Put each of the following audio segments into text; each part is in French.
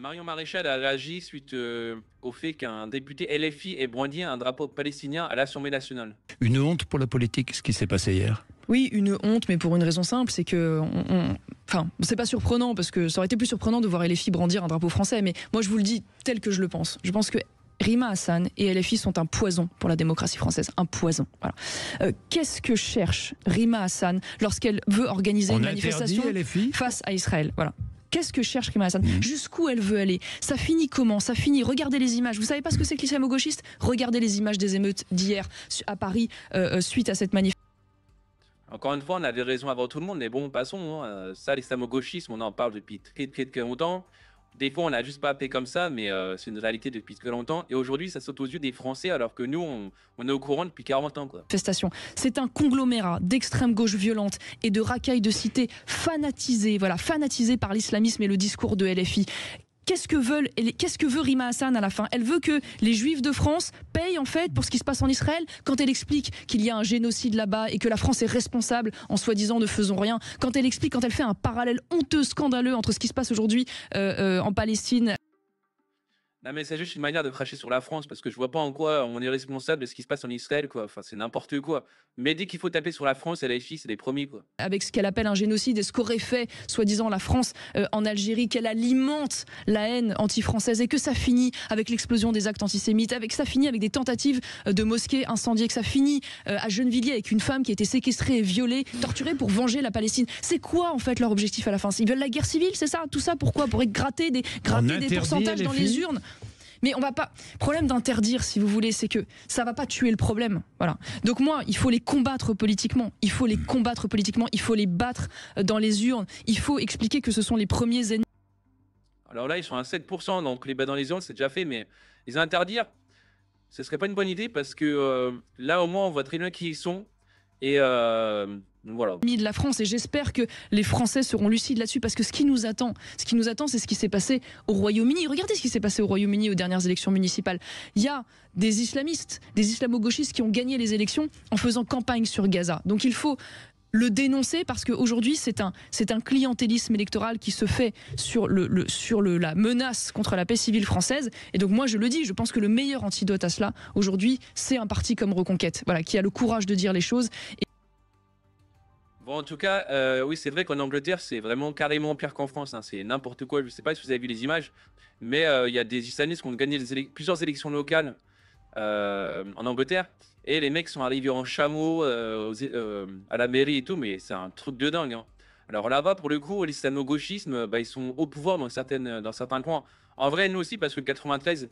Marion Maréchal a réagi suite euh, au fait qu'un député LFI ait brandi un drapeau palestinien à l'Assemblée nationale. Une honte pour la politique, ce qui s'est passé hier. Oui, une honte, mais pour une raison simple, c'est que, enfin, c'est pas surprenant parce que ça aurait été plus surprenant de voir LFI brandir un drapeau français. Mais moi, je vous le dis tel que je le pense. Je pense que Rima Hassan et LFI sont un poison pour la démocratie française, un poison. Voilà. Euh, qu'est-ce que cherche Rima Hassan lorsqu'elle veut organiser une manifestation face à Israël Voilà. Qu'est-ce que cherche Kim Hassan mhm. Jusqu'où elle veut aller Ça finit comment Ça finit. Regardez les images. Vous savez pas ce que c'est que l'islamo-gauchiste Regardez les images des émeutes d'hier à Paris euh, euh, suite à cette manif. Encore une fois, on avait raison avant tout le monde, mais bon, passons. Hein. Ça, l'islamo-gauchisme, on en parle depuis très, très, très longtemps. Des fois, on l'a juste pas appelé comme ça, mais euh, c'est une réalité depuis très longtemps. Et aujourd'hui, ça saute aux yeux des Français, alors que nous, on, est au courant depuis 40 ans. C'est un conglomérat d'extrême gauche violente et de racailles de cité fanatisées, voilà, fanatisées par l'islamisme et le discours de LFI, Qu'est-ce que, veut Rima Hassan à la fin Elle veut que les juifs de France payent en fait pour ce qui se passe en Israël quand elle explique qu'il y a un génocide là-bas et que la France est responsable en soi-disant ne faisons rien. Quand elle explique, quand elle fait un parallèle honteux, scandaleux entre ce qui se passe aujourd'hui euh, euh, en Palestine. Non, mais c'est juste une manière de cracher sur la France parce que je vois pas en quoi on est responsable de ce qui se passe en Israël, quoi. Enfin, c'est n'importe quoi. Mais dès qu'il faut taper sur la France elle a fille, c'est des promis, Avec ce qu'elle appelle un génocide et ce qu'aurait fait, soi-disant, la France euh, en Algérie, qu'elle alimente la haine anti-française et que ça finit avec l'explosion des actes antisémites, avec ça finit avec des tentatives euh, de mosquées incendiées, que ça finit euh, à Gennevilliers avec une femme qui a été séquestrée et violée, torturée pour venger la Palestine. C'est quoi, en fait, leur objectif à la fin Ils veulent la guerre civile, c'est ça Tout ça pourquoi Pour gratter des, des pourcentages dans les urnes mais on va pas. Problème d'interdire, si vous voulez, c'est que ça va pas tuer le problème. Voilà. Donc moi, il faut les combattre politiquement. Il faut les combattre politiquement. Il faut les battre euh, dans les urnes. Il faut expliquer que ce sont les premiers ennemis. Alors là, ils sont à 7%, donc les battre dans les urnes, c'est déjà fait, mais les interdire, ce serait pas une bonne idée parce que euh, là, au moins, on voit très bien qui ils sont. Et euh, voilà. de la France et j'espère que les Français seront lucides là-dessus parce que ce qui nous attend, ce qui nous attend, c'est ce qui s'est passé au Royaume-Uni. Regardez ce qui s'est passé au Royaume-Uni aux dernières élections municipales. Il y a des islamistes, des islamo-gauchistes qui ont gagné les élections en faisant campagne sur Gaza. Donc il faut le dénoncer parce qu'aujourd'hui, c'est un, c'est un clientélisme électoral qui se fait sur, le sur le, la menace contre la paix civile française. Et donc, moi, je le dis, je pense que le meilleur antidote à cela, aujourd'hui, c'est un parti comme Reconquête, voilà, qui a le courage de dire les choses. Et en tout cas, euh, oui, c'est vrai qu'en Angleterre, c'est vraiment carrément pire qu'en France. Hein. C'est n'importe quoi. Je ne sais pas si vous avez vu les images, mais euh, il y a des islamistes qui ont gagné plusieurs élections locales euh, en Angleterre. Et les mecs sont arrivés en chameau à la mairie et tout, mais c'est un truc de dingue. Hein. Alors là-bas, pour le coup, l'islamo-gauchisme, bah, ils sont au pouvoir dans, dans certains coins. En vrai, nous aussi, parce que 93,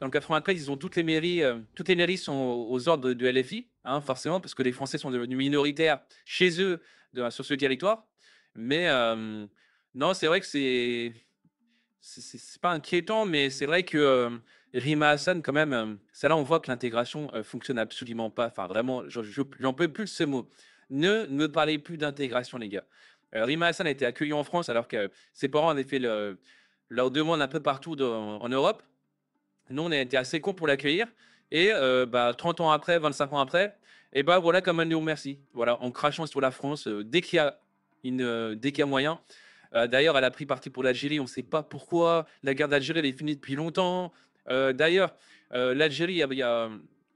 dans le 93, ils ont toutes les mairies, toutes les mairies sont aux ordres du LFI. Hein, forcément, parce que les Français sont devenus minoritaires chez eux sur ce territoire. Mais euh, non, c'est vrai que c'est c'est pas inquiétant, mais c'est vrai que euh, Rima Hassan, quand même, euh, ça là, on voit que l'intégration fonctionne absolument pas. Enfin, vraiment, j'en peux plus de ce mot. Ne me parlez plus d'intégration, les gars. Rima Hassan a été accueilli en France alors que ses parents avaient fait leur demande un peu partout en, en, Europe. Nous, on a été assez cons pour l'accueillir. Et euh, bah, 30 ans après, 25 ans après, et eh ben bah, voilà comme un nous merci. Voilà, en crachant sur la France, euh, dès qu'il y a euh, dès qu'il moyen. D'ailleurs, elle a pris parti pour l'Algérie. On ne sait pas pourquoi. La guerre d'Algérie, elle est finie depuis longtemps. D'ailleurs, l'Algérie, il y a,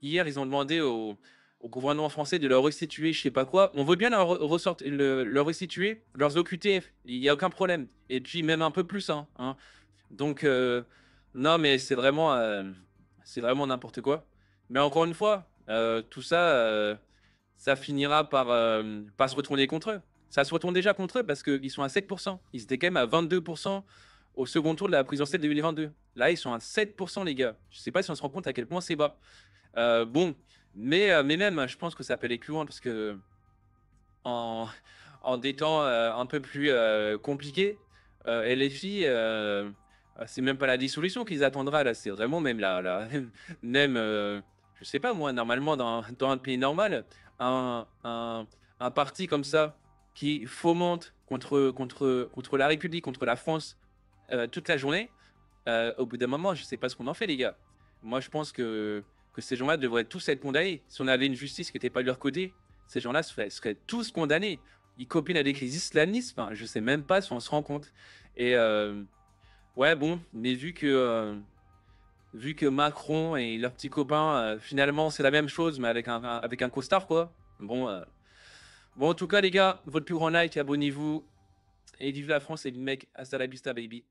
hier, ils ont demandé au, gouvernement français de leur restituer, je ne sais pas quoi. On veut bien leur, restituer, le, leur restituer leurs OQTF. Il n'y a aucun problème. Et puis même un peu plus. Hein, hein. Donc non, mais c'est vraiment c'est vraiment n'importe quoi. Mais encore une fois, euh, tout ça, euh, ça finira par, euh, se retourner contre eux. Ça se retourne déjà contre eux parce qu'ils sont à 7%. Ils étaient quand même à 22% au second tour de la présidentielle de 2022. Là, ils sont à 7%, les gars. Je ne sais pas si on se rend compte à quel point c'est bas. Euh, bon, mais, mais même, je pense que ça peut aller plus loin parce que en, en des temps un peu plus compliqués, LFI ah, c'est même pas la dissolution qu'ils attendra là, c'est vraiment même la, même, euh, je sais pas moi, normalement dans, dans un pays normal, un, un, parti comme ça qui fomente contre, contre, contre la République, contre la France euh, toute la journée, euh, au bout d'un moment, je sais pas ce qu'on en fait les gars. Moi je pense que, que ces gens-là devraient tous être condamnés. Si on avait une justice qui n'était pas de leur côté, ces gens-là seraient, tous condamnés. Ils à des crises islamistes, enfin, je sais même pas si on se rend compte. Et Ouais, bon, mais vu que, euh, vu que Macron et leurs petits copains, euh, finalement, c'est la même chose, mais avec un, avec un costard, quoi. Bon, euh, bon, en tout cas, les gars, votre plus grand like, abonnez-vous. Et vive la France et le mec, hasta la vista, baby.